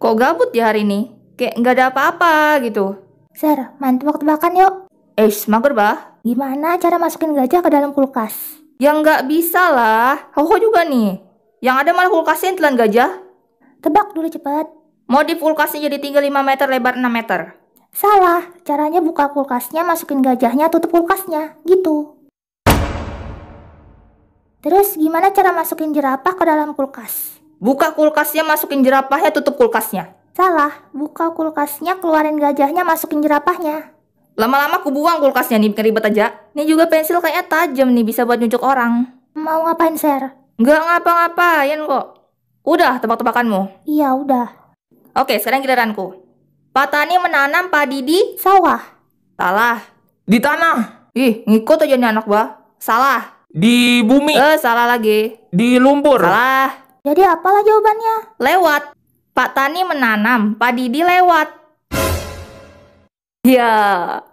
Kok gabut ya hari ini? Kayak nggak ada apa-apa gitu. Ser, main waktu tebakan yuk. Eh, mager bah. Gimana cara masukin gajah ke dalam kulkas? Ya nggak bisa lah. Hoho juga nih. Yang ada malah kulkasnya yang telan gajah. Tebak dulu cepet. Modif kulkasnya jadi tinggal 5 meter, lebar 6 meter. Salah, caranya buka kulkasnya, masukin gajahnya, tutup kulkasnya, gitu. Terus gimana cara masukin jerapah ke dalam kulkas? Buka kulkasnya, masukin jerapahnya, tutup kulkasnya. Salah, buka kulkasnya, keluarin gajahnya, masukin jerapahnya. Lama-lama aku buang kulkasnya nih, bikin ribet aja. Ini juga pensil kayaknya tajam nih, bisa buat nyucuk orang. Mau ngapain, Ser? Nggak ngapa-ngapain kok. Udah, tebak-tebakanmu. Iya, udah. Oke, sekarang giliranku. Pak Tani menanam padi di sawah. Salah. Di tanah. Ih, ngikut aja nih anak, Bah. Salah. Di bumi. Eh, salah lagi. Di lumpur. Salah. Jadi apalah jawabannya? Lewat. Pak Tani menanam, Pak Didi lewat. Ya.